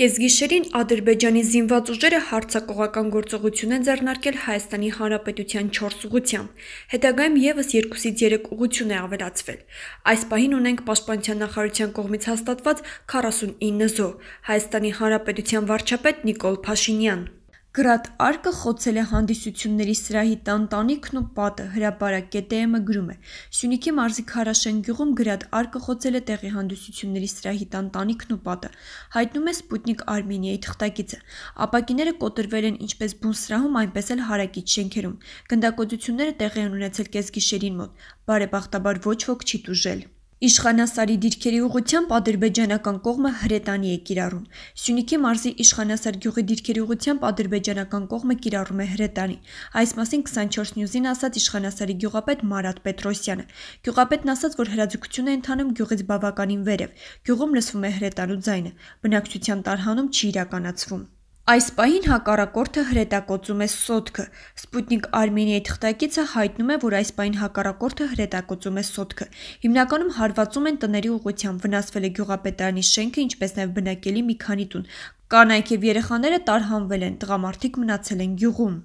Կեսգիշերին Ադրբեջանի զինված ուժերը հարցակողական գործողություն են ձեռնարկել Հայաստանի Հանրապետության 4 ուղությամբ։ Հետագայում եւս 2-ից 3 ուղություն է ավելացվել։ Այս պահին ունենք Պաշտպանության նախարարության կողմից հաստատված 49 զո։ Հայաստանի Հանրապետության վարչապետ Նիկոլ Փաշինյան Գրատ արկը խոցել է հանդիսությունների սրահի տան տանիքն ու պատը, հրապարակ կետեեմը գրում է։ Սյունիքի մարզի Քարաշեն գյուղում գրատ արկը խոցել է տեղի հանդիսությունների սրահի տան տանիքն ու պատը։ Հայտնում է Սպուտնիկ Արմենիայի թղթակիցը։ Ապակիները կոտրվել են ինչպես բունսրահում, այնպես էլ հարակից շենքերում։ Գնդակոծությունները տեղի են ունեցել կեսգիշերին մոտ։ Բարեբախտաբար ոչ ոք չի դուժել։ Իշխանասարի դիրքերի ուղությամբ ադրբեջանական կողմը հրետանի է կիրառում։ Սյունիքի մարզի Իշխանասար գյուղի դիրքերի ուղությամբ ադրբեջանական կողմը կիրառում է հրետանի։ Այս մասին 24 News-ին ասաց Իշխանասարի գյուղապետ Մարատ Պետրոսյանը։ Գյուղապետն ասաց, որ հրաձգությունը ընթանում գյուղից բավականին վերև։ Գյուղում լսվում է հրետանու ձայնը։ Բնակչության տարհանում չի իրականացվում։ Այս պահին հակառակորդը հրետակոծում է սոտքը։ Սպուտնիկ Արմենիայի թղթակիցը հայտնում է, որ այս պահին հակառակորդը հրետակոծում է սոտքը։ Հիմնականում հարվածում են տների ուղղությամբ, վնասվել է գյուղապետարանի շենքը, ինչպես նաև բնակելի մի քանի տուն։ Կանայք եւ երեխաները տարհանվել են, տղամարդիկ մնացել են գյուղում։